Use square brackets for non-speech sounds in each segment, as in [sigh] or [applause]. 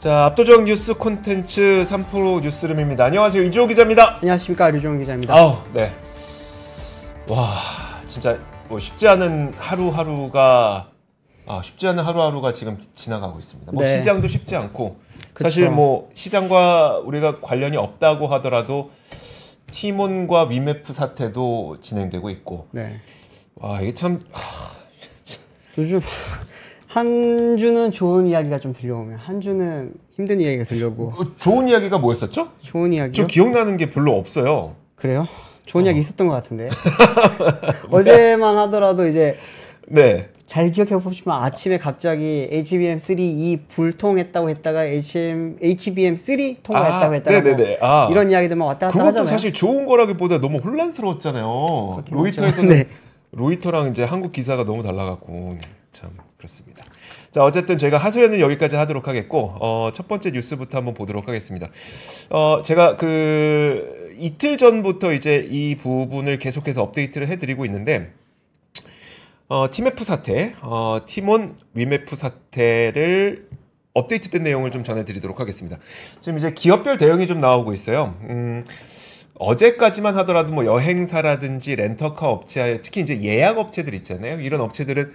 자 압도적 뉴스 콘텐츠 3프로 뉴스룸입니다. 안녕하세요 이주호 기자입니다. 안녕하십니까 류종훈 기자입니다. 아 네. 와 진짜 뭐 쉽지 않은 하루하루가 아, 쉽지 않은 하루하루가 지금 지나가고 있습니다. 뭐 네. 시장도 쉽지 않고 그쵸. 사실 뭐 시장과 우리가 관련이 없다고 하더라도 티몬과 위메프 사태도 진행되고 있고. 네. 와 이게 참. 요즘 한 주는 좋은 이야기가 좀 들려오면 한 주는 힘든 이야기가 들려오고 어, 좋은 이야기가 뭐였었죠? 좋은 이야기 저 기억나는 게 별로 없어요 그래요? 좋은 어. 이야기 있었던 것 같은데 [laughs] [laughs] 어제만 하더라도 이제 네. 잘 기억해 보시면 아침에 갑자기 HBM3 이 불통했다고 했다가 HM, HBM3 통과했다고 아, 했다가 뭐 네네네. 뭐 아. 이런 이야기들만 왔다 갔다 그것도 하잖아요. 사실 좋은 거라기보다 너무 혼란스러웠잖아요. 로이터에서는 [laughs] 네. 로이터랑 이제 한국 기사가 너무 달라갖고 네, 참. 그렇습니다. 자 어쨌든 저가 하소연은 여기까지 하도록 하겠고 어, 첫 번째 뉴스부터 한번 보도록 하겠습니다. 어, 제가 그 이틀 전부터 이제 이 부분을 계속해서 업데이트를 해드리고 있는데 어, 팀F 사태, 어, 팀원 위메프 사태를 업데이트된 내용을 좀 전해드리도록 하겠습니다. 지금 이제 기업별 대응이 좀 나오고 있어요. 음, 어제까지만 하더라도 뭐 여행사라든지 렌터카 업체, 특히 이제 예약 업체들 있잖아요. 이런 업체들은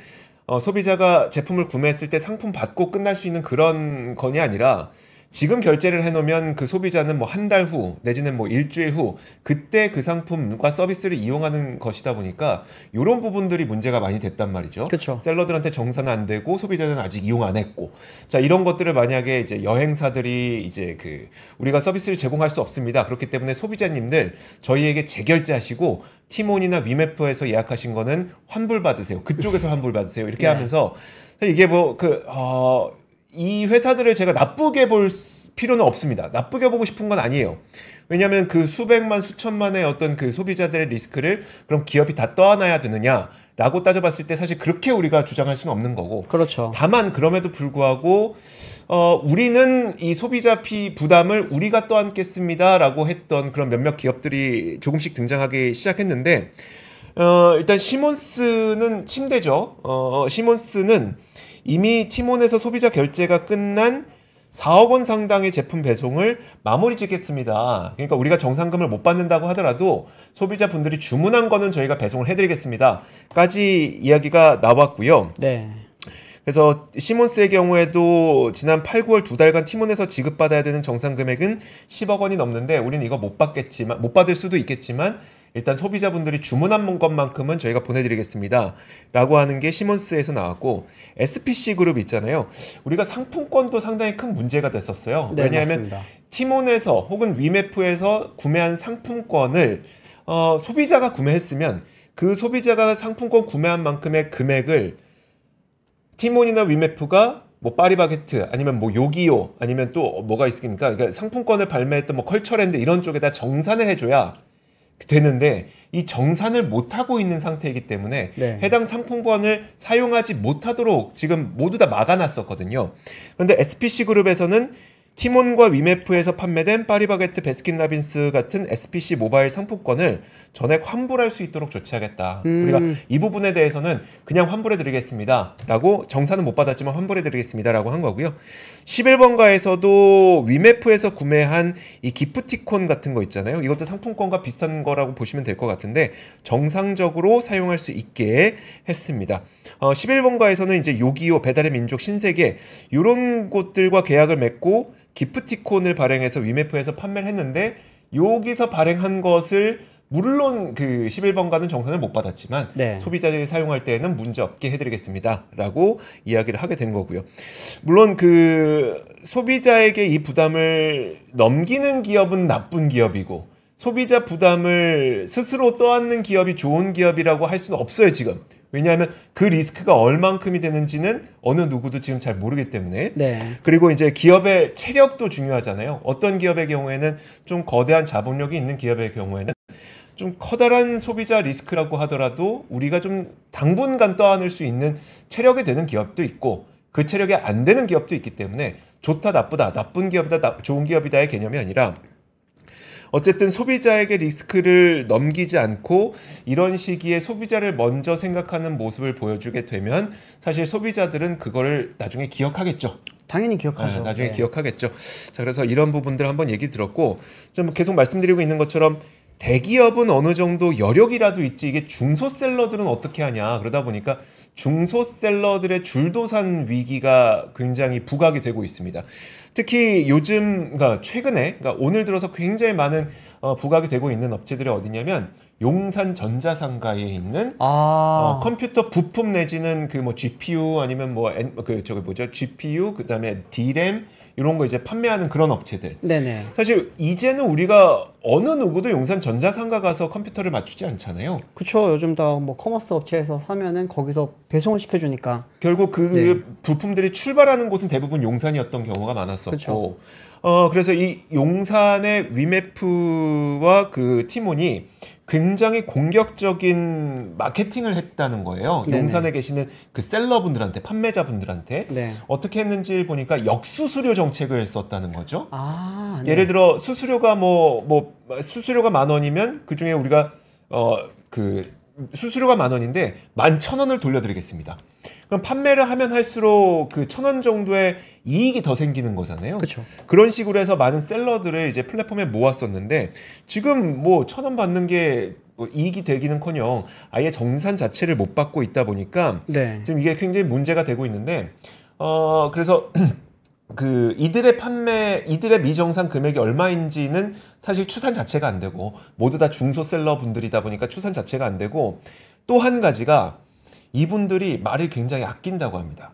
어, 소비자가 제품을 구매했을 때 상품 받고 끝날 수 있는 그런 건이 아니라 지금 결제를 해놓으면 그 소비자는 뭐 한 달 후 내지는 뭐 일주일 후 그때 그 상품과 서비스를 이용하는 것이다 보니까 이런 부분들이 문제가 많이 됐단 말이죠. 그쵸. 셀러들한테 정산 안 되고 소비자는 아직 이용 안 했고 자 이런 것들을 만약에 이제 여행사들이 이제 그 우리가 서비스를 제공할 수 없습니다. 그렇기 때문에 소비자님들 저희에게 재결제하시고 티몬이나 위메프에서 예약하신 거는 환불 받으세요. 그쪽에서 환불 받으세요. 이렇게 네. 하면서 이게 뭐 그 어. 이 회사들을 제가 나쁘게 볼 필요는 없습니다. 나쁘게 보고 싶은 건 아니에요. 왜냐하면 그 수백만 수천만의 어떤 그 소비자들의 리스크를 그럼 기업이 다 떠안아야 되느냐라고 따져봤을 때 사실 그렇게 우리가 주장할 수는 없는 거고. 그렇죠. 다만 그럼에도 불구하고 어 우리는 이 소비자 피 부담을 우리가 떠안겠습니다라고 했던 그런 몇몇 기업들이 조금씩 등장하기 시작했는데 어 일단 시몬스는 침대죠. 어 시몬스는 이미 티몬에서 소비자 결제가 끝난 4억 원 상당의 제품 배송을 마무리 짓겠습니다. 그러니까 우리가 정상금을 못 받는다고 하더라도 소비자분들이 주문한 거는 저희가 배송을 해드리겠습니다. 까지 이야기가 나왔고요. 네. 그래서 시몬스의 경우에도 지난 8, 9월 두 달간 티몬에서 지급받아야 되는 정상 금액은 10억 원이 넘는데 우리는 이거 못 받겠지만 못 받을 수도 있겠지만 일단 소비자분들이 주문한 것만큼은 저희가 보내드리겠습니다. 라고 하는 게 시몬스에서 나왔고 SPC 그룹 있잖아요. 우리가 상품권도 상당히 큰 문제가 됐었어요. 네, 왜냐하면 맞습니다. 티몬에서 혹은 위메프에서 구매한 상품권을 어, 소비자가 구매했으면 그 소비자가 상품권 구매한 만큼의 금액을 티몬이나 위메프가 뭐 파리바게트 아니면 뭐 요기요 아니면 또 뭐가 있습니까? 그러니까 상품권을 발매했던 뭐 컬처랜드 이런 쪽에다 정산을 해줘야 되는데 이 정산을 못 하고 있는 상태이기 때문에 네. 해당 상품권을 사용하지 못하도록 지금 모두 다 막아놨었거든요. 그런데 SPC 그룹에서는 티몬과 위메프에서 판매된 파리바게트 베스킨라빈스 같은 SPC 모바일 상품권을 전액 환불할 수 있도록 조치하겠다. 음. 우리가 이 부분에 대해서는 그냥 환불해드리겠습니다. 라고 정산은 못 받았지만 환불해드리겠습니다. 라고 한 거고요. 11번가에서도 위메프에서 구매한 이 기프티콘 같은 거 있잖아요. 이것도 상품권과 비슷한 거라고 보시면 될 것 같은데 정상적으로 사용할 수 있게 했습니다. 어, 11번가에서는 이제 요기요 배달의 민족 신세계 이런 곳들과 계약을 맺고 기프티콘을 발행해서 위메프에서 판매를 했는데 여기서 발행한 것을 물론 그 11번가는 정산을 못 받았지만 네. 소비자들이 사용할 때에는 문제 없게 해드리겠습니다라고 이야기를 하게 된 거고요. 물론 그 소비자에게 이 부담을 넘기는 기업은 나쁜 기업이고 소비자 부담을 스스로 떠안는 기업이 좋은 기업이라고 할 수는 없어요, 지금. 왜냐하면 그 리스크가 얼만큼이 되는지는 어느 누구도 지금 잘 모르기 때문에. 네. 그리고 이제 기업의 체력도 중요하잖아요. 어떤 기업의 경우에는 좀 거대한 자본력이 있는 기업의 경우에는 좀 커다란 소비자 리스크라고 하더라도 우리가 좀 당분간 떠안을 수 있는 체력이 되는 기업도 있고 그 체력이 안 되는 기업도 있기 때문에 좋다 나쁘다 나쁜 기업이다 나, 좋은 기업이다의 개념이 아니라 어쨌든 소비자에게 리스크를 넘기지 않고 이런 시기에 소비자를 먼저 생각하는 모습을 보여주게 되면 사실 소비자들은 그거를 나중에 기억하겠죠. 당연히 기억하죠. 아, 나중에 네. 기억하겠죠. 자, 그래서 이런 부분들 한번 얘기 들었고, 좀 계속 말씀드리고 있는 것처럼 대기업은 어느 정도 여력이라도 있지 이게 중소셀러들은 어떻게 하냐 그러다 보니까 중소셀러들의 줄도산 위기가 굉장히 부각이 되고 있습니다. 특히 요즘 그러니까 최근에 그러니까 오늘 들어서 굉장히 많은 어, 부각이 되고 있는 업체들이 어디냐면 용산 전자상가에 있는 아. 어, 컴퓨터 부품 내지는 그 뭐 GPU 아니면 뭐 그 저기 뭐죠 GPU 그다음에 DRAM 이런 거 이제 판매하는 그런 업체들. 네네. 사실 이제는 우리가 어느 누구도 용산 전자상가 가서 컴퓨터를 맞추지 않잖아요. 그쵸. 요즘 다 뭐 커머스 업체에서 사면은 거기서 배송을 시켜주니까. 결국 그 네. 부품들이 출발하는 곳은 대부분 용산이었던 경우가 많았었고. 그쵸. 어 그래서 이 용산의 위메프와 그 티몬이 굉장히 공격적인 마케팅을 했다는 거예요. 네네. 용산에 계시는 그 셀러분들한테 판매자분들한테 네. 어떻게 했는지 보니까 역수수료 정책을 썼다는 거죠. 아, 네. 예를 들어 수수료가 뭐뭐 뭐, 수수료가 만 원이면 어, 그 중에 우리가 어 그 수수료가 만 원인데 만 천 원을 돌려드리겠습니다. 그럼 판매를 하면 할수록 그 천 원 정도의 이익이 더 생기는 거잖아요. 그렇죠. 그런 식으로 해서 많은 셀러들을 이제 플랫폼에 모았었는데 지금 뭐 천 원 받는 게 뭐 이익이 되기는커녕 아예 정산 자체를 못 받고 있다 보니까 네. 지금 이게 굉장히 문제가 되고 있는데 어 그래서 [clears throat] 그 이들의 판매 이들의 미정산 금액이 얼마인지는 사실 추산 자체가 안 되고 모두 다 중소셀러 분들이다 보니까 추산 자체가 안 되고 또 한 가지가 이분들이 말을 굉장히 아낀다고 합니다.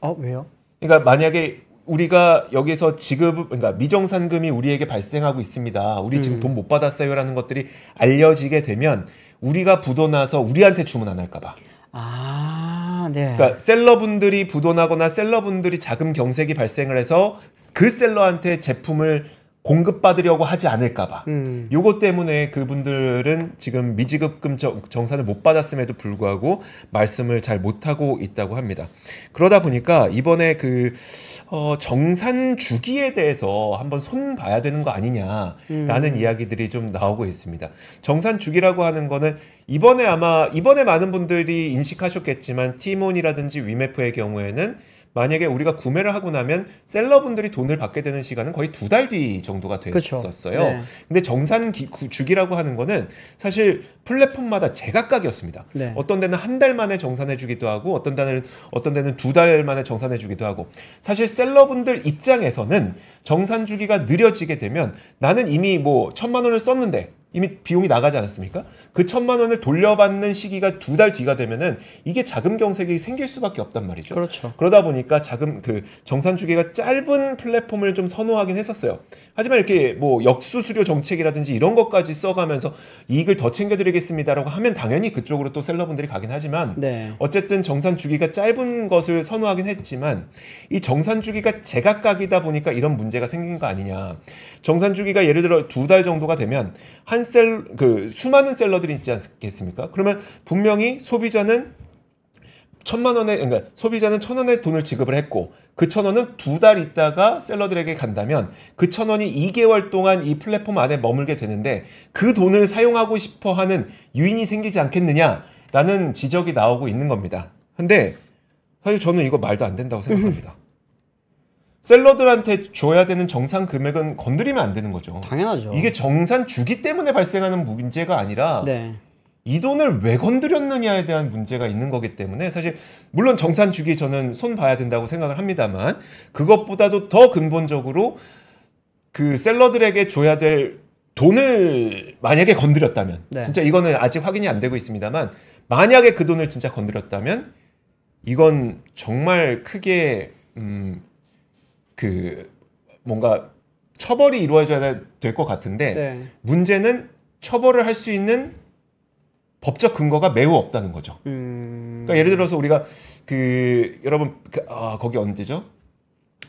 어, 왜요? 그러니까 만약에 우리가 여기서 지급 그러니까 미정산금이 우리에게 발생하고 있습니다. 우리 지금 음. 돈못 받았어요라는 것들이 알려지게 되면 우리가 부도나서 우리한테 주문 안 할까봐. 아, 네. 그러니까 셀러분들이 부도나거나 셀러분들이 자금 경색이 발생을 해서 그 셀러한테 제품을 공급받으려고 하지 않을까봐. 음. 요것 때문에 그분들은 지금 미지급금 정산을 못 받았음에도 불구하고 말씀을 잘 못하고 있다고 합니다. 그러다 보니까 이번에 그, 어, 정산 주기에 대해서 한번 손 봐야 되는 거 아니냐라는 음. 이야기들이 좀 나오고 있습니다. 정산 주기라고 하는 거는 이번에 아마, 이번에 많은 분들이 인식하셨겠지만 티몬이라든지 위메프의 경우에는 만약에 우리가 구매를 하고 나면 셀러분들이 돈을 받게 되는 시간은 거의 두 달 뒤 정도가 됐었어요. 네. 근데 정산 기, 주기라고 하는 거는 사실 플랫폼마다 제각각이었습니다. 네. 어떤 데는 한 달 만에 정산해 주기도 하고 어떤 데는 어떤 데는 두 달 만에 정산해 주기도 하고 사실 셀러분들 입장에서는 정산 주기가 느려지게 되면 나는 이미 뭐 천만 원을 썼는데 이미 비용이 나가지 않았습니까? 그 천만 원을 돌려받는 시기가 두 달 뒤가 되면은 이게 자금 경색이 생길 수밖에 없단 말이죠. 그렇죠. 그러다 보니까 자금 그 정산 주기가 짧은 플랫폼을 좀 선호하긴 했었어요. 하지만 이렇게 뭐 역수수료 정책이라든지 이런 것까지 써가면서 이익을 더 챙겨드리겠습니다라고 하면 당연히 그쪽으로 또 셀러분들이 가긴 하지만 네. 어쨌든 정산 주기가 짧은 것을 선호하긴 했지만 이 정산 주기가 제각각이다 보니까 이런 문제가 생긴 거 아니냐. 정산 주기가 예를 들어 두 달 정도가 되면 한 많은 셀, 그 수많은 셀러들이 있지 않겠습니까? 그러면 분명히 소비자는 천만 원에 그러니까 소비자는 천 원의 돈을 지급을 했고 그 천 원은 두 달 있다가 셀러들에게 간다면 그 천 원이 2개월 동안 이 플랫폼 안에 머물게 되는데 그 돈을 사용하고 싶어 하는 유인이 생기지 않겠느냐라는 지적이 나오고 있는 겁니다. 근데 사실 저는 이거 말도 안 된다고 생각합니다. 셀러들한테 줘야 되는 정산 금액은 건드리면 안 되는 거죠. 당연하죠. 이게 정산 주기 때문에 발생하는 문제가 아니라 네. 이 돈을 왜 건드렸느냐에 대한 문제가 있는 거기 때문에 사실 물론 정산 주기 저는 손 봐야 된다고 생각을 합니다만 그것보다도 더 근본적으로 그 셀러들에게 줘야 될 돈을 만약에 건드렸다면 네. 진짜 이거는 아직 확인이 안 되고 있습니다만 만약에 그 돈을 진짜 건드렸다면 이건 정말 크게 음그 뭔가 처벌이 이루어져야 될 것 같은데 네. 문제는 처벌을 할 수 있는 법적 근거가 매우 없다는 거죠. 음... 그러니까 예를 들어서 우리가 그 여러분 그, 아 거기 언제죠?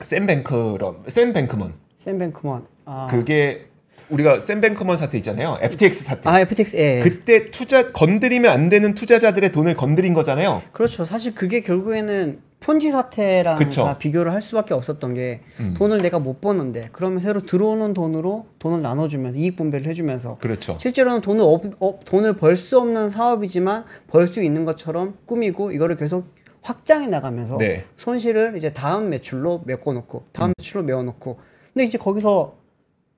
샌 뱅크런 샌 뱅크먼 샘 뱅크먼 아. 그게 우리가 샌 뱅크먼 사태 있잖아요. FTX 사태. 아, FTX. 예, 예. 그때 투자 건드리면 안 되는 투자자들의 돈을 건드린 거잖아요. 그렇죠. 사실 그게 결국에는 폰지 사태랑 다 비교를 할 수밖에 없었던 게 음. 돈을 내가 못 버는데 그러면 새로 들어오는 돈으로 돈을 나눠주면서 이익 분배를 해주면서 그렇죠. 실제로는 돈을 어, 어, 돈을 벌 수 없는 사업이지만 벌 수 있는 것처럼 꾸미고 이거를 계속 확장해 나가면서 네. 손실을 이제 다음 매출로 메꿔놓고 다음 음. 매출로 메워놓고 근데 이제 거기서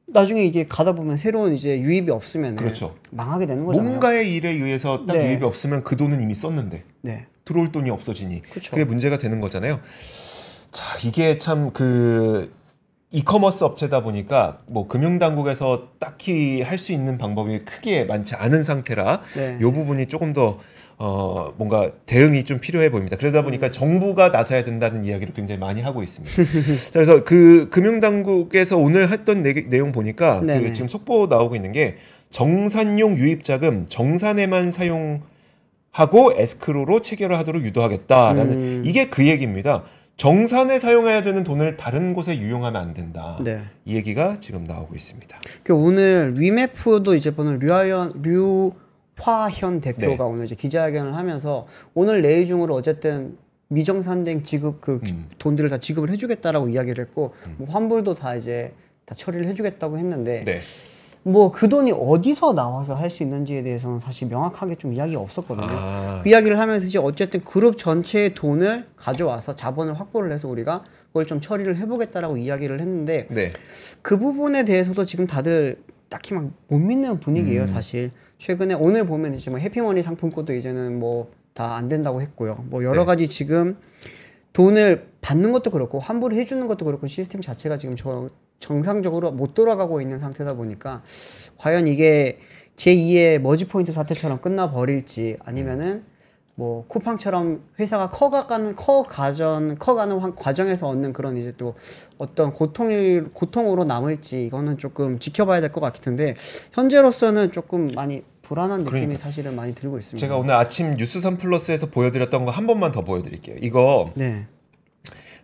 나중에 이게 가다 보면 새로운 이제 유입이 없으면 그렇죠. 망하게 되는 거잖아요. 뭔가의 일에 의해서 딱 네. 유입이 없으면 그 돈은 이미 썼는데. 네. 들어올 돈이 없어지니 그쵸. 그게 문제가 되는 거잖아요. 자 이게 참 그 이커머스 업체다 보니까 뭐 금융당국에서 딱히 할 수 있는 방법이 크게 많지 않은 상태라 네. 요 부분이 조금 더 어, 뭔가 대응이 좀 필요해 보입니다. 그러다 보니까 음. 정부가 나서야 된다는 이야기를 굉장히 많이 하고 있습니다. [laughs] 자, 그래서 그 금융당국에서 오늘 했던 내, 용 보니까 그 지금 속보 나오고 있는 게 정산용 유입자금 정산에만 사용 하고 에스크로로 체결을 하도록 유도하겠다라는 음. 이게 그 얘기입니다. 정산에 사용해야 되는 돈을 다른 곳에 유용하면 안 된다. 네. 이 얘기가 지금 나오고 있니다 습그 오늘 위메프도 이제 보는 류하연 류화현 대표가 네. 오늘 이제 기자회견을 하면서 오늘 내일 중으로 어쨌든 미정산된 지급 그 음. 돈들을 다 지급을 해주겠다라고 이야기를 했고 음. 뭐 환불도 다 이제 다 처리를 해주겠다고 했는데 네. 뭐그 돈이 어디서 나와서 할 수 있는지에 대해서는 사실 명확하게 좀 이야기가 없었거든요. 아. 그 이야기를 하면서 이제 어쨌든 그룹 전체의 돈을 가져와서 자본을 확보를 해서 우리가 그걸 좀 처리를 해보겠다라고 이야기를 했는데 네. 그 부분에 대해서도 지금 다들 딱히 막 못 믿는 분위기예요, 음. 사실. 최근에 오늘 보면 이제 뭐 해피머니 상품권도 이제는 뭐 다 안 된다고 했고요. 뭐 여러 네. 가지 지금 돈을 받는 것도 그렇고 환불을 해주는 것도 그렇고 시스템 자체가 지금 저 정상적으로 못 돌아가고 있는 상태다 보니까 과연 이게 제2의 머지포인트 사태처럼 끝나버릴지 아니면은 뭐 쿠팡처럼 회사가 커가는 커가전 커가는 과정에서 얻는 그런 이제 또 어떤 고통일 고통으로 남을지 이거는 조금 지켜봐야 될 것 같은데 현재로서는 조금 많이 불안한 느낌이 그러니까. 사실은 많이 들고 있습니다. 제가 오늘 아침 뉴스 3 플러스에서 보여드렸던 거 한 번만 더 보여드릴게요. 이거 네.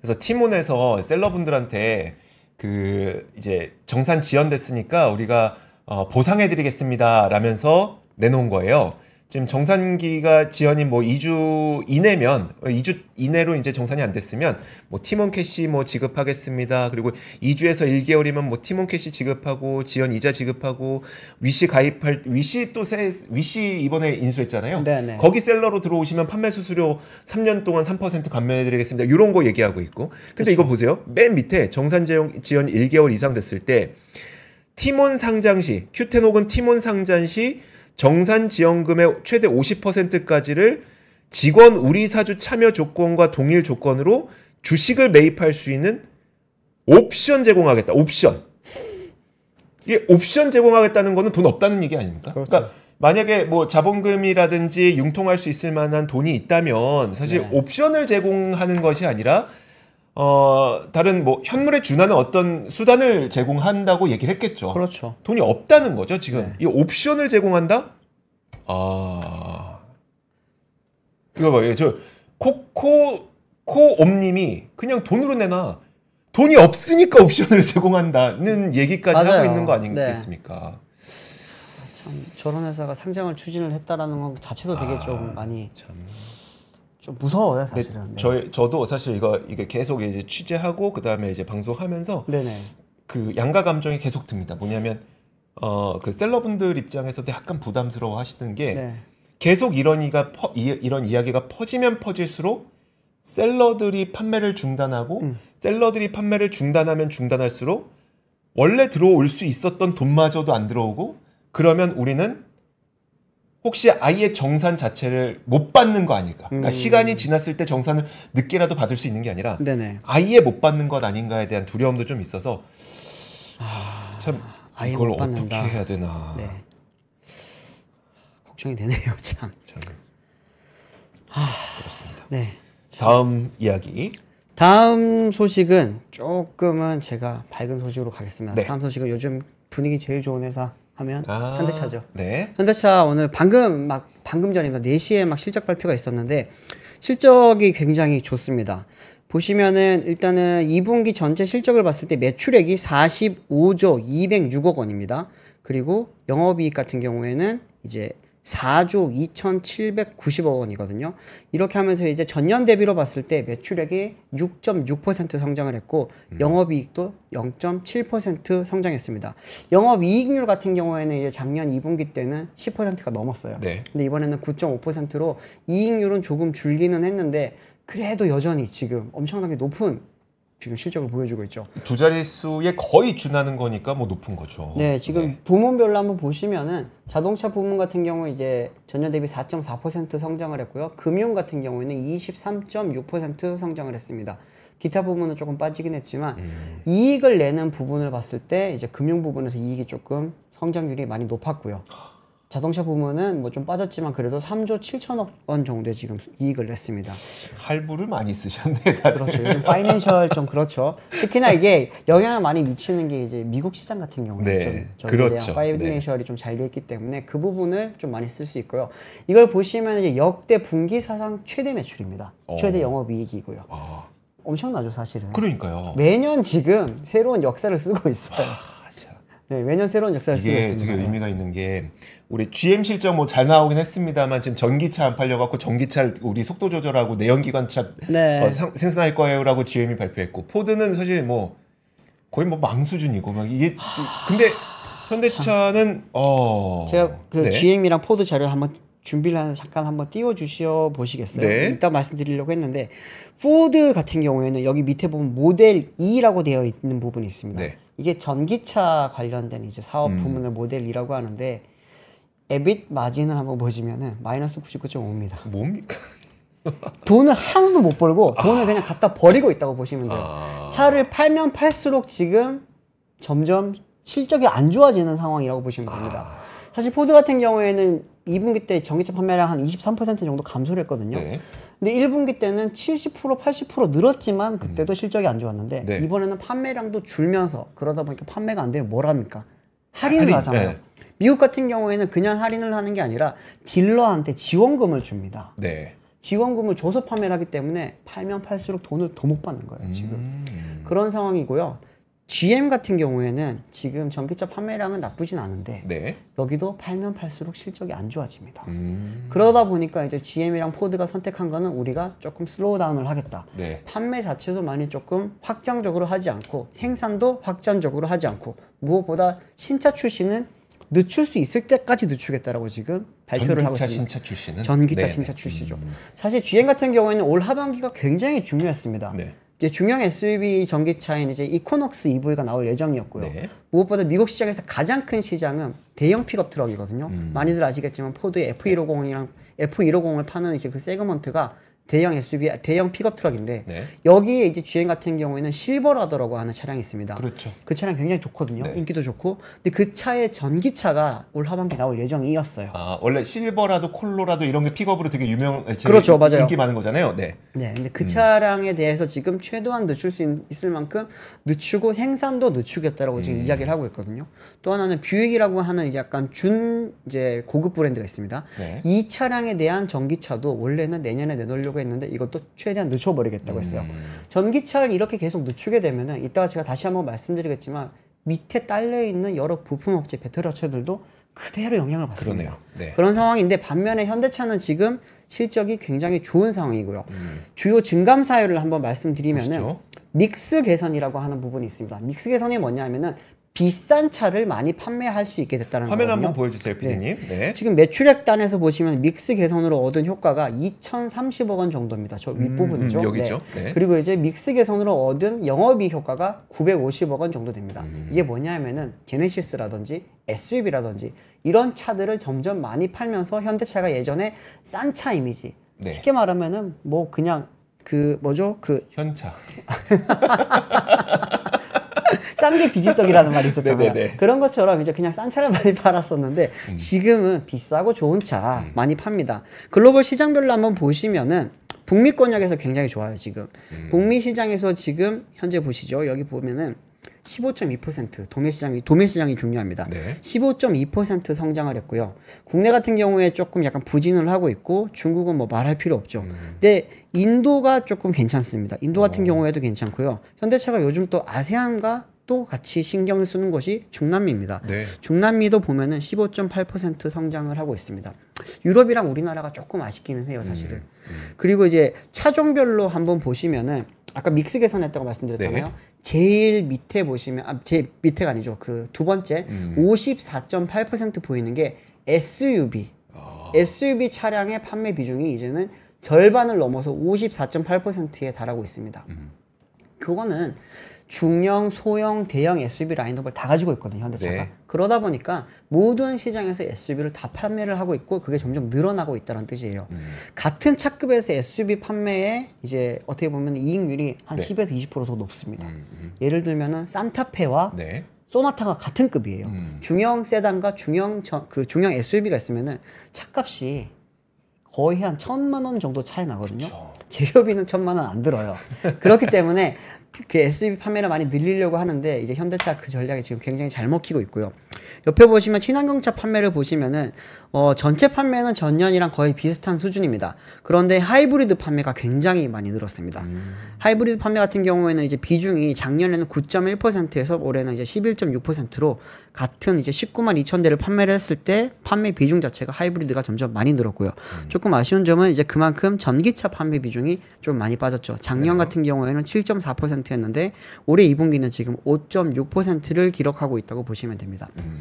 그래서 팀원에서 셀러분들한테 그 이제 정산 지연됐으니까 우리가 어, 보상해드리겠습니다 라면서 내놓은 거예요. 지금 정산기가 지연이 뭐 2주 이내면 2주 이내로 이제 정산이 안 됐으면 뭐 팀원 캐시 뭐 지급하겠습니다. 그리고 2주에서 1개월이면 뭐 팀원 캐시 지급하고 지연 이자 지급하고 위시 가입할 위시 또새 위시 이번에 인수했잖아요. 네네. 네. 거기 셀러로 들어오시면 판매 수수료 3년 동안 3% 감면해 드리겠습니다. 이런 거 얘기하고 있고. 근데 그쵸. 이거 보세요. 맨 밑에 정산 재용 지연 1개월 이상 됐을 때 팀원 상장 시 큐텐 혹은 팀원 상장 시 정산 지원금의 최대 50%까지를 직원 우리 사주 참여 조건과 동일 조건으로 주식을 매입할 수 있는 옵션 제공하겠다. 옵션. 이게 옵션 제공하겠다는 거는 돈 없다는 얘기 아닙니까? 그렇죠. 그러니까 만약에 뭐 자본금이라든지 융통할 수 있을 만한 돈이 있다면 사실 네. 옵션을 제공하는 것이 아니라 어, 다른 뭐 현물에 준하는 어떤 수단을 제공한다고 얘기를 했겠죠. 그렇죠. 돈이 없다는 거죠, 지금. 네. 이 옵션을 제공한다? 아. 이거 봐요. 예, 저 코코 코옴님이 그냥 돈으로 내놔. 돈이 없으니까 옵션을 [laughs] 제공한다는 얘기까지 맞아요. 하고 있는 거 아니겠습니까? 네. 아, 참 저런 회사가 상장을 추진을 했다라는 것 자체도 되게 아, 좀 많이 참. 좀 무서워요 사실은. 네. 저 저도 사실 이거 이게 계속 이제 취재하고 그 다음에 이제 방송하면서 네네. 그 양가 감정이 계속 듭니다. 뭐냐면 어그 셀러분들 입장에서도 약간 부담스러워 하시는 게 네. 계속 이런 이가 퍼, 이, 이런 이야기가 퍼지면 퍼질수록 셀러들이 판매를 중단하고 음. 셀러들이 판매를 중단하면 중단할수록 원래 들어올 수 있었던 돈마저도 안 들어오고 그러면 우리는 혹시 아이의 정산 자체를 못 받는 거 아닐까? 그러니까 음. 시간이 지났을 때 정산을 늦게라도 받을 수 있는 게 아니라 네네. 아예 못 받는 것 아닌가에 대한 두려움도 좀 있어서 아, 참 이걸 어떻게 해야 되나 네. 걱정이 되네요 [laughs] 참. 참. 아, 그렇습니다. 네. 다음 이야기. 다음 소식은 조금은 제가 밝은 소식으로 가겠습니다. 네. 다음 소식은 요즘 분위기 제일 좋은 회사 하면 아, 현대차죠. 네. 현대차 오늘 방금 막 방금 전입니다. 4시에 막 실적 발표가 있었는데 실적이 굉장히 좋습니다. 보시면은 일단은 2분기 전체 실적을 봤을 때 매출액이 45조 206억 원입니다. 그리고 영업이익 같은 경우에는 이제 4조 2,790억 원이거든요. 이렇게 하면서 이제 전년 대비로 봤을 때 매출액이 6.6% 성장을 했고 음. 영업이익도 0.7% 성장했습니다. 영업이익률 같은 경우에는 이제 작년 2분기 때는 10%가 넘었어요. 네. 근데 이번에는 9.5%로 이익률은 조금 줄기는 했는데 그래도 여전히 지금 엄청나게 높은 지금 실적을 보여주고 있죠. 두 자릿수에 거의 준하는 거니까 뭐 높은 거죠. 네, 지금 네. 부문별로 한번 보시면은 자동차 부문 같은 경우 이제 전년 대비 4.4% 성장을 했고요. 금융 같은 경우에는 23.6% 성장을 했습니다. 기타 부분은 조금 빠지긴 했지만 음. 이익을 내는 부분을 봤을 때 이제 금융 부분에서 이익이 조금 성장률이 많이 높았고요. 자동차 부문은 뭐 좀 빠졌지만 그래도 3조 7천억 원 정도의 지금 이익을 냈습니다. 할부를 많이 쓰셨네 다들. 그렇죠. 요즘 파이낸셜 좀 그렇죠. 특히나 이게 영향을 많이 미치는 게 이제 미국 시장 같은 경우는 네, 좀 그렇죠. 네. 파이낸셜이 네. 좀잘 돼 있기 때문에 그 부분을 좀 많이 쓸 수 있고요. 이걸 보시면 이제 역대 분기 사상 최대 매출입니다. 어. 최대 영업이익이고요. 아. 엄청나죠 사실은. 그러니까요. 매년 지금 새로운 역사를 쓰고 있어요. 아. 네, 매년 새로운 역사를 쓰고 있습니다. 되게 의미가 있는 게 우리 GM 실적 뭐 잘 나오긴 했습니다만 지금 전기차 안 팔려갖고 전기차 우리 속도 조절하고 내연기관차 네. 어, 상, 생산할 거예요라고 GM이 발표했고 포드는 사실 뭐 거의 뭐 망 수준이고 막 이게 근데 현대차는 어 제가 그 네. GM이랑 포드 자료 한번 준비를 하나 잠깐 한번 띄워주시어 보시겠어요? 네. 이따 말씀드리려고 했는데 포드 같은 경우에는 여기 밑에 보면 모델 2라고 되어 있는 부분이 있습니다. 네. 이게 전기차 관련된 이제 사업 음. 부문을 모델 2라고 하는데 에빗 마진을 한번 보시면은 마이너스 99.5입니다. 뭡니까? [laughs] 돈을 하나도 못 벌고 아. 돈을 아. 그냥 갖다 버리고 있다고 보시면 돼요. 아. 차를 팔면 팔수록 지금 점점 실적이 안 좋아지는 상황이라고 보시면 됩니다. 아. 사실 포드 같은 경우에는 2분기 때 전기차 판매량 한 23% 정도 감소를 했거든요. 네. 근데 1분기 때는 70% 80% 늘었지만 그때도 음. 실적이 안 좋았는데 네. 이번에는 판매량도 줄면서 그러다 보니까 판매가 안 되면 뭘 합니까? 할인을 할인, 하잖아요. 네. 미국 같은 경우에는 그냥 할인을 하는 게 아니라 딜러한테 지원금을 줍니다. 네. 지원금을 줘서 판매를 하기 때문에 팔면 팔수록 돈을 더 못 받는 거예요, 지금. 음. 그런 상황이고요. GM 같은 경우에는 지금 전기차 판매량은 나쁘진 않은데 네. 여기도 팔면 팔수록 실적이 안 좋아집니다. 음... 그러다 보니까 이제 GM이랑 포드가 선택한 거는 우리가 조금 슬로우다운을 하겠다. 네. 판매 자체도 많이 조금 확장적으로 하지 않고 생산도 확장적으로 하지 않고 무엇보다 신차 출시는 늦출 수 있을 때까지 늦추겠다라고 지금 발표를 하고 있습니다. 전기차 신차 출시는 전기차 네네. 신차 네. 출시죠. 음... 사실 GM 같은 경우에는 올 하반기가 굉장히 중요했습니다. 네. 이제 중형 SUV 전기차인 이제 이코녹스 EV가 나올 예정이었고요. 네. 무엇보다 미국 시장에서 가장 큰 시장은 대형 픽업 트럭이거든요. 음. 많이들 아시겠지만 포드의 F150이랑 F150을 파는 이제 그 세그먼트가 대형 SUV, 대형 픽업 트럭인데 네. 여기에 이제 주행 같은 경우에는 실버라더라고 하는 차량이 있습니다. 그렇죠. 그 차량 굉장히 좋거든요. 네. 인기도 좋고, 근데 그 차의 전기차가 올 하반기 나올 예정이었어요. 아 원래 실버라도 콜로라도 이런 게 픽업으로 되게 유명, 그렇죠, 맞아요. 인기 많은 거잖아요. 네. 네, 근데 그 음. 차량에 대해서 지금 최소한 늦출 수 있, 을 만큼 늦추고 생산도 늦추겠다라고 음. 지금 이야기를 하고 있거든요. 또 하나는 뷰익이라고 하는 이제 약간 준 이제 고급 브랜드가 있습니다. 네. 이 차량에 대한 전기차도 원래는 내년에 내놓으려고 하려고 했는데 이것도 최대한 늦춰버리겠다고 했어요. 음. 전기차를 이렇게 계속 늦추게 되면은 이따가 제가 다시 한번 말씀드리겠지만 밑에 딸려 있는 여러 부품 업체 배터리 업체들도 그대로 영향을 받습니다. 네. 요 그런 상황인데 반면에 현대차는 지금 실적이 굉장히 좋은 상황이고요. 음. 주요 증감 사유를 한번 말씀드리면은 보시죠. 믹스 개선이라고 하는 부분이 있습니다. 믹스 개선이 뭐냐면은 비싼 차를 많이 판매할 수 있게 됐다는 화면 거거든 한번 보여주세요, PD님. 네. 네. 지금 매출액단에서 보시면 믹스 개선으로 얻은 효과가 2,030억 원 정도입니다. 저 음, 윗부분이죠. 음, 여기죠. 네. 네. 그리고 이제 믹스 개선으로 얻은 영업이 효과가 950억 원 정도 됩니다. 음. 이게 뭐냐면은 제네시스라든지 SUV라든지 이런 차들을 점점 많이 팔면서 현대차가 예전에 싼 차 이미지 네. 쉽게 말하면은 뭐 그냥 그 뭐죠 그 현차 [laughs] 싼게 비지떡이라는 말이 있었잖아요. 네네네. 네, 네. 그런 것처럼 이제 그냥 싼 차를 많이 [laughs] 팔았었는데 음. 지금은 비싸고 좋은 차 음. 많이 팝니다. 글로벌 시장별로 한번 보시면은 북미권역에서 굉장히 좋아요 지금. 음. 북미 시장에서 지금 현재 보시죠. 여기 보면은 15.2% 도매 시장이 도매 시장이 중요합니다. 네. 15.2% 성장을 했고요. 국내 같은 경우에 조금 약간 부진을 하고 있고 중국은 뭐 말할 필요 없죠. 음. 근데 인도가 조금 괜찮습니다. 인도 같은 오. 어. 경우에도 괜찮고요. 현대차가 요즘 또 아세안과 또 같이 신경을 쓰는 곳이 중남미입니다. 네. 중남미도 보면은 15.8% 성장을 하고 있습니다. 유럽이랑 우리나라가 조금 아쉽기는 해요, 사실은. 음, 음. 그리고 이제 차종별로 한번 보시면은 아까 믹스 개선했다고 말씀드렸잖아요. 네. 제일 밑에 보시면 아, 제일 밑에가 아니죠. 그 두 번째 음. 54.8% 보이는 게 SUV. 아. SUV 차량의 판매 비중이 이제는 절반을 넘어서 54.8%에 달하고 있습니다. 음. 그거는 중형, 소형, 대형 SUV 라인업을 다 가지고 있거든요, 현대차가. 네. 그러다 보니까 모든 시장에서 SUV를 다 판매를 하고 있고 그게 점점 늘어나고 있다는 뜻이에요. 음. 같은 차급에서 SUV 판매에 이제 어떻게 보면 이익률이 한 네. 10에서 20%더 높습니다. 음, 음. 예를 들면은 산타페와 네. 소나타가 같은 급이에요. 음. 중형 세단과 중형 전, 그 중형 SUV가 있으면은 차값이 거의 한 천만 원 정도 차이 나거든요. 그쵸. 재료비는 천만 원 안 들어요. 그렇기 때문에 그 SUV 판매를 많이 늘리려고 하는데 이제 현대차 그 전략이 지금 굉장히 잘 먹히고 있고요. 옆에 보시면 친환경차 판매를 보시면은 어 전체 판매는 전년이랑 거의 비슷한 수준입니다. 그런데 하이브리드 판매가 굉장히 많이 늘었습니다. 음. 하이브리드 판매 같은 경우에는 이제 비중이 작년에는 9.1%에서 올해는 이제 11.6%로 같은 이제 19만 2천 대를 판매를 했을 때 판매 비중 자체가 하이브리드가 점점 많이 늘었고요. 음. 조금 아쉬운 점은 이제 그만큼 전기차 판매 비중이 좀 많이 빠졌죠. 작년 같은 경우에는 7.4% 3.8%였는데 올해 2분기는 지금 5.6%를 기록하고 있다고 보시면 됩니다. 음.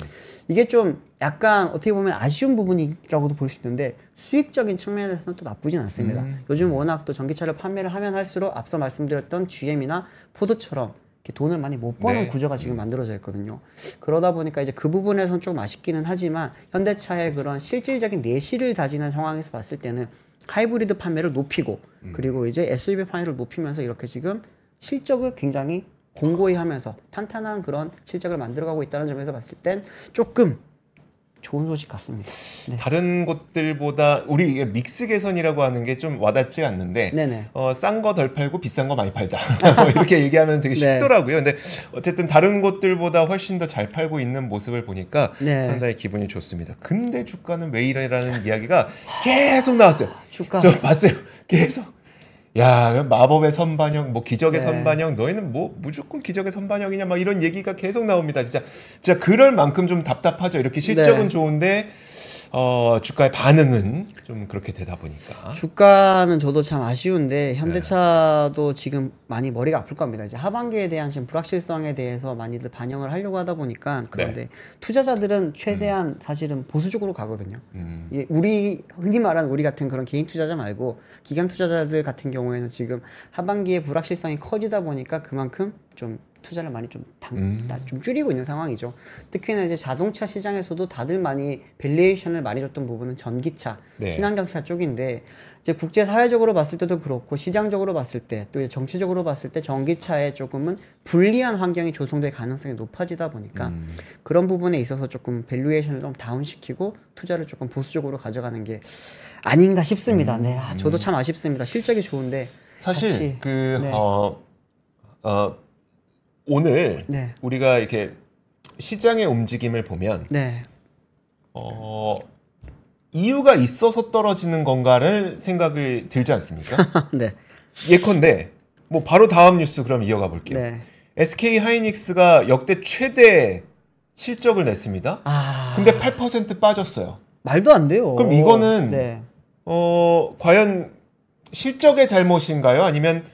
이게 좀 약간 어떻게 보면 아쉬운 부분이라고도 볼 수 있는데 수익적인 측면에서는 또 나쁘진 않습니다. 음. 요즘 워낙 또 전기차를 판매를 하면 할수록 앞서 말씀드렸던 GM이나 포드처럼 돈을 많이 못 버는 네. 구조가 지금 만들어져 있거든요. 그러다 보니까 이제 그 부분에선 좀 아쉽기는 하지만 현대차의 그런 실질적인 내실을 다지는 상황에서 봤을 때는 하이브리드 판매를 높이고 음. 그리고 이제 SUV 판매를 높이면서 이렇게 지금 실적을 굉장히 공고히 하면서 탄탄한 그런 실적을 만들어가고 있다는 점에서 봤을 땐 조금 좋은 소식 같습니다. 네. 다른 곳들보다 우리 믹스 개선이라고 하는 게 좀 와닿지 않는데 어, 싼 거 덜 팔고 비싼 거 많이 팔다 [laughs] 뭐 이렇게 얘기하면 되게 네. 쉽더라고요. 네. 근데 어쨌든 다른 곳들보다 훨씬 더 잘 팔고 있는 모습을 보니까 네. 상당히 기분이 좋습니다. 근데 주가는 왜 이래라는 이야기가 계속 나왔어요. 주가 저 봤어요. 계속 야 마법의 선반영 뭐 기적의 네. 선반영 너희는 뭐 무조건 기적의 선반영이냐 막 이런 얘기가 계속 나옵니다 진짜 진짜 그럴 만큼 좀 답답하죠 이렇게 실적은 네. 좋은데 어, 주가의 반응은 좀 그렇게 되다 보니까 주가는 저도 참 아쉬운데 현대차도 네. 지금 많이 머리가 아플 겁니다. 이제 하반기에 대한 지금 불확실성에 대해서 많이들 반영을 하려고 하다 보니까 그런데 네. 투자자들은 최대한 음. 사실은 보수적으로 가거든요. 음. 예, 우리 흔히 말하는 우리 같은 그런 개인 투자자 말고 기관 투자자들 같은 경우에는 지금 하반기에 불확실성이 커지다 보니까 그만큼 좀 투자를 많이 좀, 당, 음. 좀 줄이고 있는 상황이죠. 특히나 이제 자동차 시장에서도 다들 많이 밸리에이션을 많이 줬던 부분은 전기차, 네. 친환경차 쪽인데 이제 국제 사회적으로 봤을 때도 그렇고 시장적으로 봤을 때 또 정치적으로 봤을 때 전기차에 조금은 불리한 환경이 조성될 가능성이 높아지다 보니까 음. 그런 부분에 있어서 조금 밸류에이션을 좀 다운시키고 투자를 조금 보수적으로 가져가는 게 아닌가 싶습니다. 음. 네, 아, 저도 음. 참 아쉽습니다. 실적이 좋은데 사실 그어 네. 어, 어 오늘 네. 우리가 이렇게 시장의 움직임을 보면 네. 어, 이유가 있어서 떨어지는 건가를 생각을 들지 않습니까? [laughs] 네. 예컨대 뭐 바로 다음 뉴스 그럼 이어가 볼게요. 네. SK 하이닉스가 역대 최대 실적을 냈습니다. 아... 근데 8% 빠졌어요. 말도 안 돼요. 그럼 이거는 네. 어 과연 실적의 잘못인가요? 아니면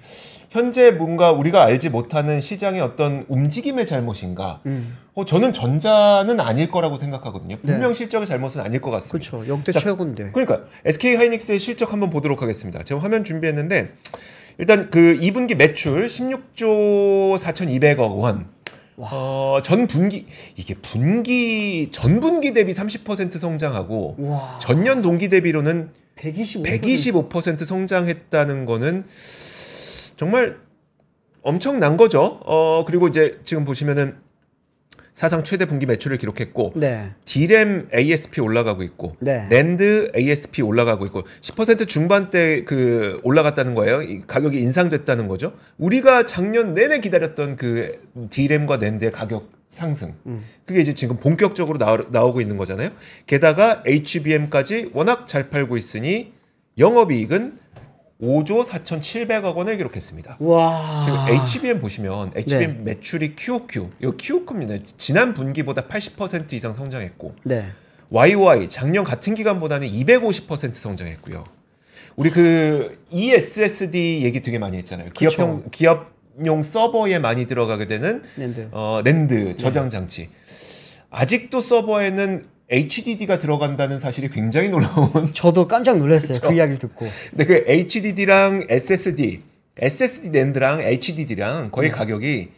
현재 뭔가 우리가 알지 못하는 시장의 어떤 움직임의 잘못인가? 음. 어, 저는 전자는 아닐 거라고 생각하거든요. 네. 분명 네. 실적의 잘못은 아닐 것 같습니다. 그렇죠. 역대 자, 최고인데. 그러니까 SK 하이닉스의 실적 한번 보도록 하겠습니다. 제가 화면 준비했는데 일단 그 2분기 매출 16조 4,200억 원. 와. 어, 전 분기 이게 분기 전 분기 대비 30% 성장하고 와. 전년 동기 대비로는 125%, 125% 성장했다는 거는 정말 엄청난 거죠. 어 그리고 이제 지금 보시면은 사상 최대 분기 매출을 기록했고 네. 디램 ASP 올라가고 있고 네. 랜드 ASP 올라가고 있고 10% 중반대 그 올라갔다는 거예요. 이 가격이 인상됐다는 거죠. 우리가 작년 내내 기다렸던 그 디램과 랜드의 가격 상승. 음. 그게 이제 지금 본격적으로 나, 나오, 고 있는 거잖아요. 게다가 HBM까지 워낙 잘 팔고 있으니 영업이익은 5조 4,700억 원을 기록했습니다. 와. 지금 HBM 보시면 HBM 네. 매출이 QOQ 이거 QOQ입니다. 지난 분기보다 80% 이상 성장했고 네. YOY 작년 같은 기간보다는 250% 성장했고요. 우리 그 ESSD 얘기 되게 많이 했잖아요. 기업형 그쵸. 기업용 서버에 많이 들어가게 되는 랜드, 어, 랜드 저장 장치. 네. 아직도 서버에는 HDD가 들어간다는 사실이 굉장히 놀라운. [laughs] 저도 깜짝 놀랐어요. 그쵸? 그 이야기를 듣고. 근데 그 HDD랑 SSD, SSD 랜드랑 HDD랑 거의 네. 가격이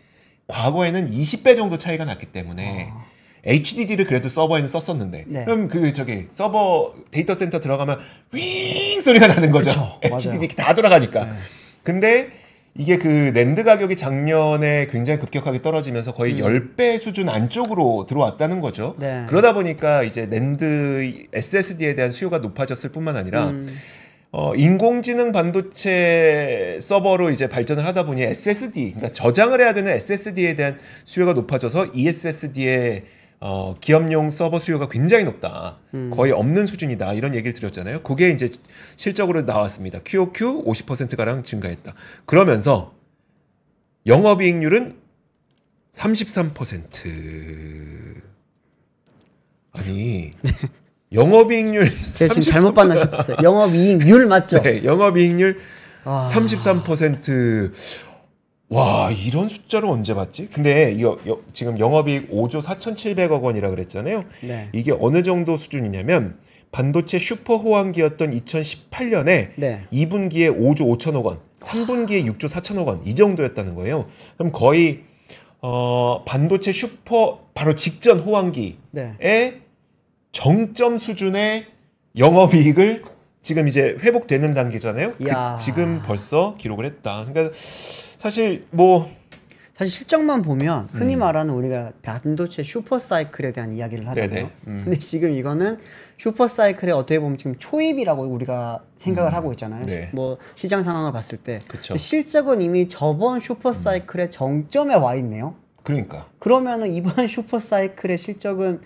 과거에는 20배 정도 차이가 났기 때문에 어. 아. HDD를 그래도 서버에는 썼었는데 네. 그럼 그 저기 서버 데이터 센터 들어가면 윙 소리가 나는 거죠. 그쵸, HDD 다 돌아가니까. 네. 근데 이게 그 랜드 가격이 작년에 굉장히 급격하게 떨어지면서 거의 음. 10배 수준 안쪽으로 들어왔다는 거죠. 네. 그러다 보니까 이제 랜드 SSD에 대한 수요가 높아졌을 뿐만 아니라 음. 어, 인공지능 반도체 서버로 이제 발전을 하다 보니 SSD, 그러니까 저장을 해야 되는 SSD에 대한 수요가 높아져서 e s s d 에 어, 기업용 서버 수요가 굉장히 높다. 음. 거의 없는 수준이다. 이런 얘기를 드렸잖아요. 그게 이제 실적으로 나왔습니다. QOQ 50%가량 증가했다. 그러면서 영업이익률은 33%. 아니. 영업이익률 제가 지금 잘못 봤나 싶었어요. 영업이익률 맞죠? [laughs] 네, 영업이익률 아... 33%. 와 이런 숫자로 언제 봤지? 근데 여, 여, 지금 영업이익 5조 4,700억 원이라 고 그랬잖아요. 네. 이게 어느 정도 수준이냐면 반도체 슈퍼 호황기였던 2018년에 네. 2분기에 5조 5천억 원, 3분기에 6조 4천억 원 이 정도였다는 거예요. 그럼 거의 어, 반도체 슈퍼 바로 직전 호황기에 네. 정점 수준의 영업이익을 지금 이제 회복되는 단계잖아요. 그 지금 벌써 기록을 했다. 그러니까 사실 뭐 사실 실적만 보면 흔히 음. 말하는 우리가 반도체 슈퍼사이클에 대한 이야기를 하잖아요. 음. 근데 지금 이거는 슈퍼사이클에 어떻게 보면 지금 초입이라고 우리가 생각을 음. 하고 있잖아요. 네. 뭐 시장 상황을 봤을 때 실적은 이미 저번 슈퍼사이클의 음. 정점에 와 있네요. 그러니까. 그러면은 이번 [laughs] 슈퍼사이클의 실적은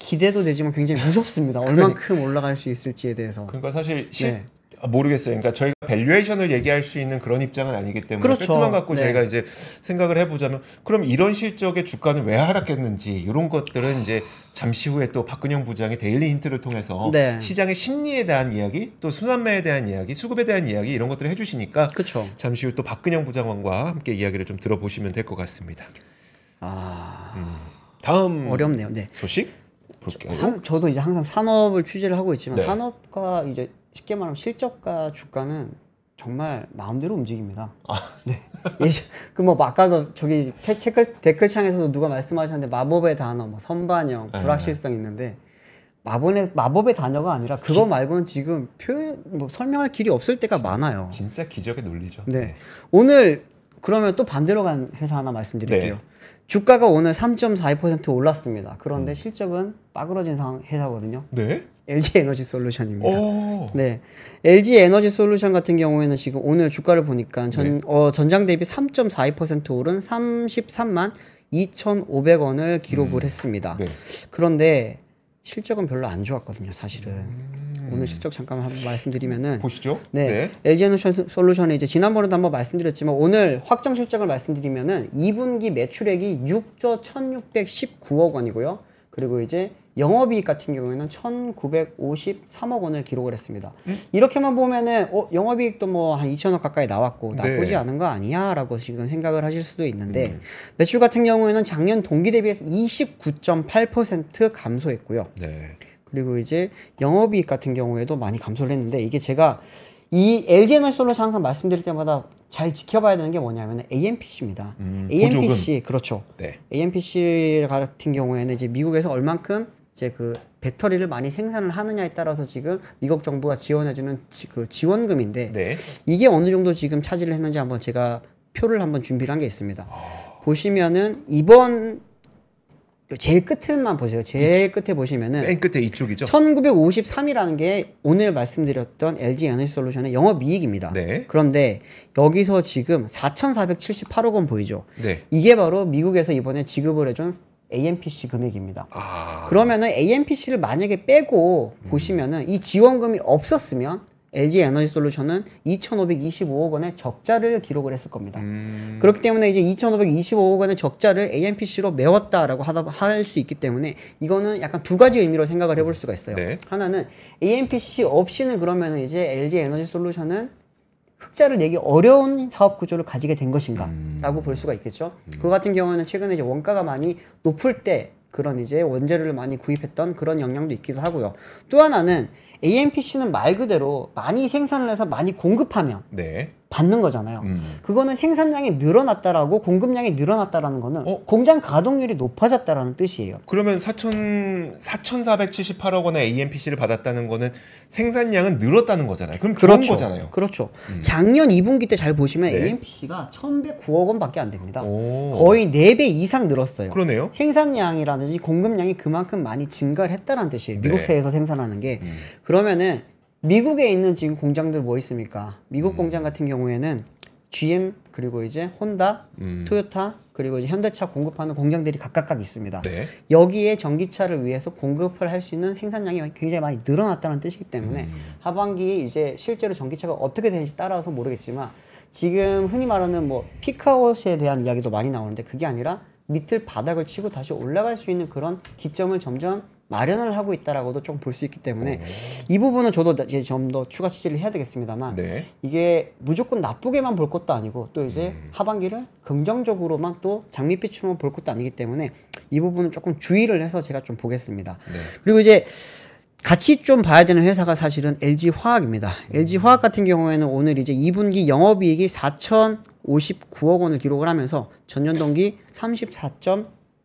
기대도 되지만 굉장히 무섭습니다. 얼만큼 올라갈 수 있을지에 대해서. 그러니까 사실 시, 네. 아, 모르겠어요. 그러니까 저희가 밸류에이션을 얘기할 수 있는 그런 입장은 아니기 때문에 그렇죠. 팩트만 갖고 네. 저희가 이제 생각을 해보자면 그럼 이런 실적의 주가는 왜 하락했는지 이런 것들은 이제 잠시 후에 또 박근영 부장의 데일리 힌트를 통해서 네. 시장의 심리에 대한 이야기 또 순환매에 대한 이야기 수급에 대한 이야기 이런 것들을 해주시니까 그렇죠. 잠시 후 또 박근영 부장과 함께 이야기를 좀 들어보시면 될 것 같습니다. 아 음. 다음 어렵네요. 네. 소식. 그게 하고. 저도 이제 항상 산업을 취재를 하고 있지만 네. 산업과 이제 쉽게 말하면 실적과 주가는 정말 마음대로 움직입니다. 아. 네. [laughs] 예전 그뭐 아까도 저기 댓글 댓글창에서도 누가 말씀하셨는데 마법의 단어 뭐 선반영 네, 불확실성 네. 있는데 마법의 마법의 단어가 아니라 그거 말고는 지금 표현 뭐 설명할 길이 없을 때가 많아요. 진짜 기적의 논리죠. 네. 네. 오늘 그러면 또 반대로 간 회사 하나 말씀드릴게요. 네. 주가가 오늘 3.42% 올랐습니다. 그런데 음. 실적은 빠그러진 상황 회사거든요. 네. LG 에너지 솔루션입니다. 오. 네. LG 에너지 솔루션 같은 경우에는 지금 오늘 주가를 보니까 전, 네. 어, 전장 대비 3.42% 오른 33만 2,500원을 기록을 음. 했습니다. 네. 그런데 실적은 별로 안 좋았거든요, 사실은. 음. 음. 오늘 실적 잠깐 한번 말씀드리면은 보시죠. 네, 네. LG 에너지 솔루션에 이제 지난번에도 한번 말씀드렸지만 오늘 확정 실적을 말씀드리면은 2분기 매출액이 6조 1,619억 원이고요. 그리고 이제 영업이익 같은 경우에는 1,953억 원을 기록을 했습니다. 음? 이렇게만 보면은 어, 영업이익도 뭐 한 2천억 가까이 나왔고 네. 나쁘지 네. 않은 거 아니야라고 지금 생각을 하실 수도 있는데 음. 매출 같은 경우에는 작년 동기 대비해서 29.8% 감소했고요. 네. 그리고 이제 영업이익 같은 경우에도 많이 감소를 했는데 이게 제가 이 LG 에너솔로에서 항상 말씀드릴 때마다 잘 지켜봐야 되는 게 뭐냐면 AMPC입니다. 음, AMPC 보조금. 그렇죠. 네. AMPC 같은 경우에는 이제 미국에서 얼만큼 이제 그 배터리를 많이 생산을 하느냐에 따라서 지금 미국 정부가 지원해주는 지, 그 지원금인데 네. 이게 어느 정도 지금 차지를 했는지 한번 제가 표를 한번 준비를 한 게 있습니다. 오. 아. 보시면은 이번 제일 끝을만 보세요. 제일 끝에 보시면은 맨 끝에 이쪽이죠. 1953이라는 게 오늘 말씀드렸던 LG 에너지 솔루션의 영업 이익입니다. 네. 그런데 여기서 지금 4,478억 원 보이죠? 네. 이게 바로 미국에서 이번에 지급을 해준 AMPC 금액입니다. 아... 그러면은 AMPC를 만약에 빼고 음. 보시면은 이 지원금이 없었으면 LG 에너지 솔루션은 2,525억 원의 적자를 기록을 했을 겁니다. 음... 그렇기 때문에 이제 2,525억 원의 적자를 AMPC로 메웠다라고 할 수 있기 때문에 이거는 약간 두 가지 의미로 생각을 해볼 수가 있어요. 네. 하나는 AMPC 없이는 그러면 이제 LG 에너지 솔루션은 흑자를 내기 어려운 사업 구조를 가지게 된 것인가라고 음... 볼 수가 있겠죠. 음... 그 같은 경우는 최근에 이제 원가가 많이 높을 때 그런 이제 원재료를 많이 구입했던 그런 영향도 있기도 하고요. 또 하나는 AMPC는 말 그대로 많이 생산을 해서 많이 공급하면 네. 받는 거잖아요. 음. 그거는 생산량이 늘어났다라고 공급량이 늘어났다라는 거는 어? 공장 가동률이 높아졌다라는 뜻이에요. 그러면 4천 4,478억 원의 AMPC를 받았다는 거는 생산량은 늘었다는 거잖아요. 그럼 그런 그렇죠. 거잖아요. 그렇죠. 음. 작년 2분기 때 잘 보시면 네. AMPC가 1,109억 원밖에 안 됩니다. 오. 거의 4배 이상 늘었어요. 그러네요. 생산량이라든지 공급량이 그만큼 많이 증가를 했다는 뜻이에요. 미국에서 네. 생산하는 게 음. 그러면은 미국에 있는 지금 공장들 뭐 있습니까? 미국 음. 공장 같은 경우에는 GM 그리고 이제 혼다, 음. 토요타 그리고 이제 현대차 공급하는 공장들이 각각각 있습니다. 네. 여기에 전기차를 위해서 공급을 할 수 있는 생산량이 굉장히 많이 늘어났다는 뜻이기 때문에 음. 하반기 이제 실제로 전기차가 어떻게 되는지 따라서 모르겠지만 지금 흔히 말하는 뭐 피카웃에 대한 이야기도 많이 나오는데 그게 아니라 밑을 바닥을 치고 다시 올라갈 수 있는 그런 기점을 점점 마련을 하고 있다라고도 조금 볼 수 있기 때문에 음. 이 부분은 저도 이제 좀더 추가 취재를 해야 되겠습니다만 네. 이게 무조건 나쁘게만 볼 것도 아니고 또 이제 음. 하반기를 긍정적으로만 또 장밋빛으로만 볼 것도 아니기 때문에 이 부분은 조금 주의를 해서 제가 좀 보겠습니다. 네. 그리고 이제 같이 좀 봐야 되는 회사가 사실은 LG 화학입니다. 음. LG 화학 같은 경우에는 오늘 이제 2분기 영업이익이 4,059억 원을 기록을 하면서 전년 동기 34.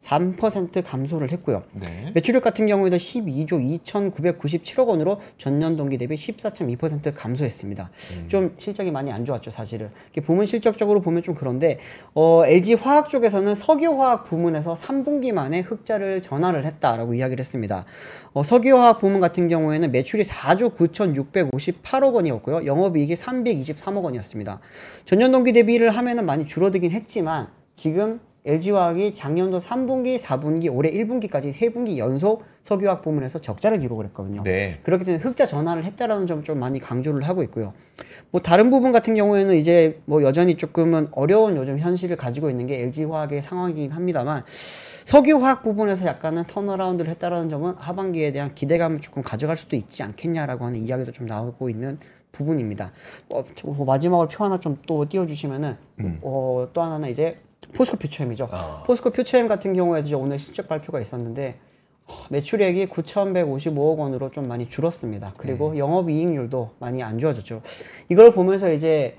3% 감소를 했고요. 네. 매출액 같은 경우에도 12조 2,997억 원으로 전년 동기 대비 14.2% 감소했습니다. 음. 좀 실적이 많이 안 좋았죠, 사실은. 부문 실적적으로 보면 좀 그런데 어, LG 화학 쪽에서는 석유화학 부문에서 3분기 만에 흑자를 전환을 했다라고 이야기를 했습니다. 어, 석유화학 부문 같은 경우에는 매출이 4조 9,658억 원이었고요. 영업이익이 323억 원이었습니다. 전년 동기 대비를 하면은 많이 줄어들긴 했지만 지금 LG화학이 작년도 3분기, 4분기, 올해 1분기까지 3분기 연속 석유화학 부문에서 적자를 기록을 했거든요. 네. 그렇기 때문에 흑자 전환을 했다라는 점을 좀 많이 강조를 하고 있고요. 뭐 다른 부분 같은 경우에는 이제 뭐 여전히 조금은 어려운 요즘 현실을 가지고 있는 게 LG화학의 상황이긴 합니다만 석유화학 부분에서 약간은 턴어라운드를 했다라는 점은 하반기에 대한 기대감을 조금 가져갈 수도 있지 않겠냐라고 하는 이야기도 좀 나오고 있는 부분입니다. 어, 마지막으로 표 하나 좀 또 띄워주시면은 음. 어, 또 하나는 이제 포스코 퓨처엠이죠. 어. 아. 포스코 퓨처엠 같은 경우에 도 이제 오늘 실적 발표가 있었는데 매출액이 9,155억 원으로 좀 많이 줄었습니다. 그리고 음. 영업이익률도 많이 안 좋아졌죠. 이걸 보면서 이제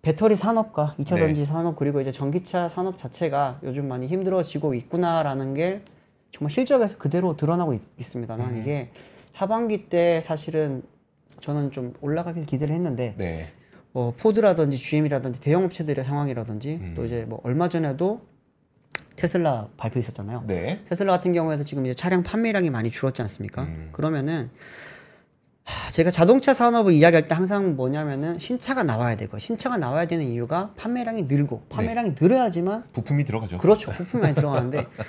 배터리 산업과 2차 전지 산업 그리고 이제 전기차 산업 자체가 요즘 많이 힘들어지고 있구나라는 게 정말 실적에서 그대로 드러나고 있, 습니다만 음. 이게 하반기 때 사실은 저는 좀 올라가길 기대를 했는데 네. 뭐 포드라든지 GM이라든지 대형 업체들의 상황이라든지 음. 또 이제 뭐 얼마 전에도 테슬라 발표 있었잖아요. 네. 테슬라 같은 경우에도 지금 이제 차량 판매량이 많이 줄었지 않습니까? 음. 그러면은 하, 제가 자동차 산업을 이야기할 때 항상 뭐냐면은 신차가 나와야 되고 신차가 나와야 되는 이유가 판매량이 늘고 네. 판매량이 네. 늘어야지만 부품이 들어가죠. 그렇죠. 부품이 많이 들어가는데 [laughs]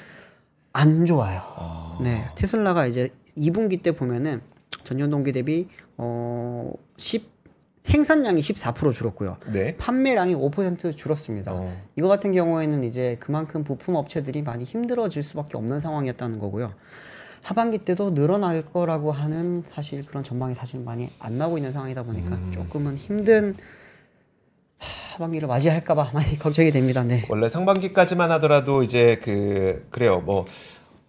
안 좋아요. 아... 네. 테슬라가 이제 2분기 때 보면은 전년 동기 대비 어10 생산량이 14% 줄었고요. 네. 판매량이 5% 줄었습니다. 어. 이거 같은 경우에는 이제 그만큼 부품 업체들이 많이 힘들어질 수밖에 없는 상황이었다는 거고요. 하반기 때도 늘어날 거라고 하는 사실 그런 전망이 사실 많이 안 나오고 있는 상황이다 보니까 음. 조금은 힘든 하반기를 맞이할까봐 많이 [laughs] 걱정이 됩니다. 네. 원래 상반기까지만 하더라도 이제 그 그래요. 뭐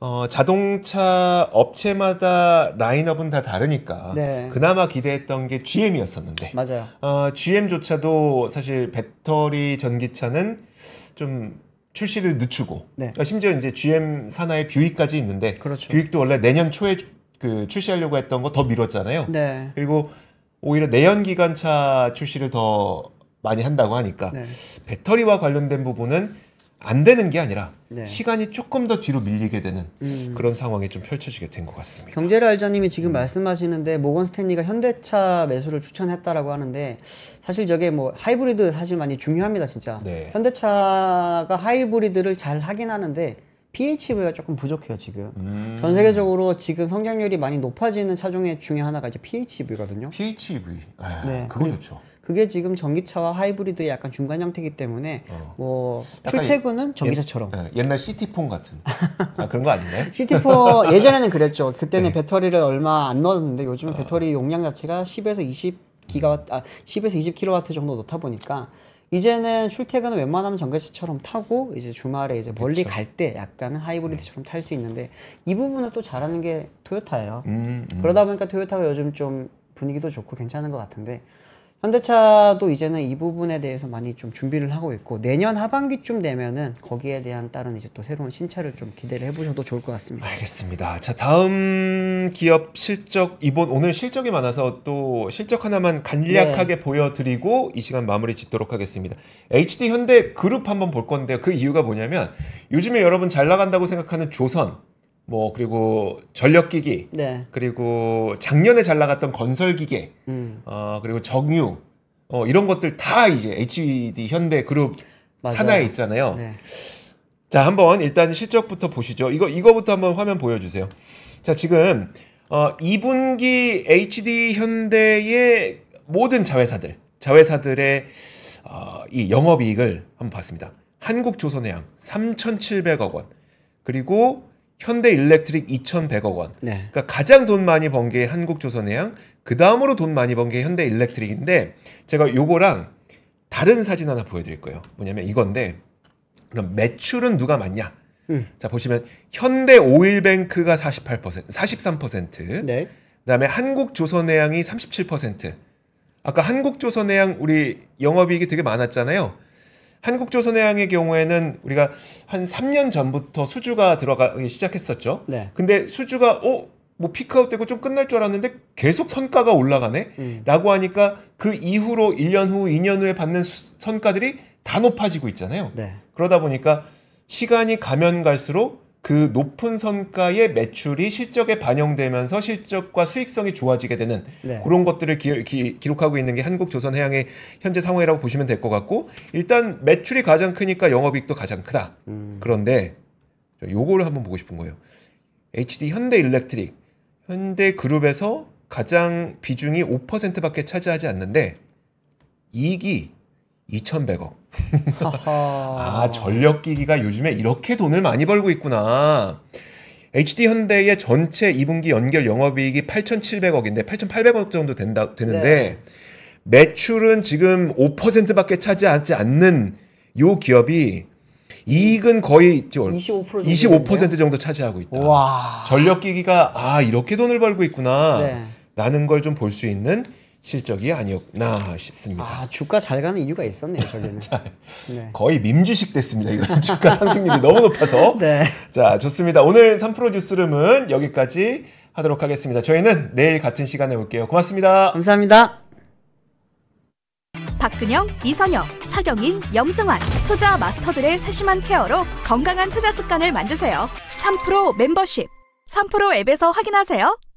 어, 자동차 업체마다 라인업은 다 다르니까 네. 그나마 기대했던 게 GM이었었는데 맞아요. 어, GM조차도 사실 배터리 전기차는 좀 출시를 늦추고 네. 그러니까 심지어 이제 GM 산하의 뷰익까지 있는데 그렇죠. 뷰익도 원래 내년 초에 그 출시하려고 했던 거 더 미뤘잖아요. 네. 그리고 오히려 내연 기관차 출시를 더 많이 한다고 하니까 네. 배터리와 관련된 부분은 안 되는 게 아니라 네. 시간이 조금 더 뒤로 밀리게 되는 음. 그런 상황이 좀 펼쳐지게 된 것 같습니다. 경제를 알자님이 지금 음. 말씀하시는데 모건 스탠리가 현대차 매수를 추천했다라고 하는데 사실 저게 뭐 하이브리드 사실 많이 중요합니다 진짜. 네. 현대차가 하이브리드를 잘 하긴 하는데 PHEV가 조금 부족해요 지금 음. 전 세계적으로 지금 성장률이 많이 높아지는 차종의 중에 하나가 이제 PHEV거든요 PHEV 아, 네, 그거 좋죠 그게 지금 전기차와 하이브리드의 약간 중간 형태이기 때문에 어. 뭐 출퇴근은 전기차처럼 예, 옛날 시티폰 같은 아, 그런 거 아닌가요? [laughs] 시티폰 [laughs] 예전에는 그랬죠. 그때는 네. 배터리를 얼마 안 넣었는데 요즘은 어. 배터리 용량 자체가 10에서 20 기가와트 아 10에서 20 킬로와트 정도 넣다 보니까 이제는 출퇴근은 웬만하면 전기차처럼 타고 이제 주말에 이제 멀리 갈 때 약간 하이브리드처럼 탈 수 있는데 이 부분을 또 잘하는 게 토요타예요. 음, 음. 그러다 보니까 토요타가 요즘 좀 분위기도 좋고 괜찮은 것 같은데 현대차도 이제는 이 부분에 대해서 많이 좀 준비를 하고 있고 내년 하반기쯤 되면은 거기에 대한 다른 이제 또 새로운 신차를 좀 기대를 해보셔도 좋을 것 같습니다. 알겠습니다. 자 다음 기업 실적 이번 오늘 실적이 많아서 또 실적 하나만 간략하게 네. 보여드리고 이 시간 마무리 짓도록 하겠습니다. HD 현대 그룹 한번 볼 건데요. 그 이유가 뭐냐면 요즘에 여러분 잘 나간다고 생각하는 조선 뭐 그리고 전력기기 네. 그리고 작년에 잘 나갔던 건설기계 음. 어 그리고 정유 어 이런 것들 다 이제 HD e 현대 그룹 맞아요. 산하에 있잖아요. 네. 자 한번 일단 실적부터 보시죠. 이거 이거부터 한번 화면 보여주세요. 자 지금 어 2분기 HD e 현대의 모든 자회사들 자회사들의 어, 이 영업이익을 한번 봤습니다. 한국조선해양 3,700억 원 그리고 현대 일렉트릭 2,100억 원. 네. 그러니까 가장 돈 많이 번 게 한국조선해양, 그 다음으로 돈 많이 번 게 현대 일렉트릭인데 제가 요거랑 다른 사진 하나 보여드릴 거예요. 뭐냐면 이건데 그럼 매출은 누가 많냐? 음. 자 보시면 현대 오일뱅크가 48%, 43%. 네. 그다음에 한국조선해양이 37%. 아까 한국조선해양 우리 영업이익이 되게 많았잖아요. 한국조선해양의 경우에는 우리가 한 3년 전부터 수주가 들어가기 시작했었죠. 네. 근데 수주가 어? 뭐 피크아웃 되고 좀 끝날 줄 알았는데 계속 선가가 올라가네? 음. 라고 하니까 그 이후로 1년 후, 2년 후에 받는 선가들이 다 높아지고 있잖아요. 네. 그러다 보니까 시간이 가면 갈수록 그 높은 선가의 매출이 실적에 반영되면서 실적과 수익성이 좋아지게 되는 네. 그런 것들을 기, 기, 기록하고 있는 게 한국조선해양의 현재 상황이라고 보시면 될 것 같고 일단 매출이 가장 크니까 영업이익도 가장 크다. 음. 그런데 요거를 한번 보고 싶은 거예요. HD 현대일렉트릭 현대그룹에서 가장 비중이 5%밖에 차지하지 않는데 이익이 2,100억. 아, 전력기기가 요즘에 이렇게 돈을 많이 벌고 있구나. HD 현대의 전체 2분기 연결 영업이익이 8,700억인데 8,800억 정도 된다 되는데 네. 매출은 지금 5%밖에 차지하지 않는 요 기업이 이익은 거의 25%, 25% 정도 차지하고 있다. 와. 전력기기가 아 이렇게 돈을 벌고 있구나. 네. 라는 걸 좀 볼 수 있는 실적이 아니었나 싶습니다. 아 주가 잘 가는 이유가 있었네요 저기는. [laughs] 자, 네. 거의 민주식 됐습니다. 이건 [laughs] 주가 상승률이 너무 높아서. [laughs] 네. 자 좋습니다. 오늘 3프로 뉴스룸은 여기까지 하도록 하겠습니다. 저희는 내일 같은 시간에 올게요. 고맙습니다. 감사합니다. 박근영, 이선영, 사경인, 염승환 투자 마스터들의 세심한 케어로 건강한 투자 습관을 만드세요. 3프로 멤버십 3프로 앱에서 확인하세요.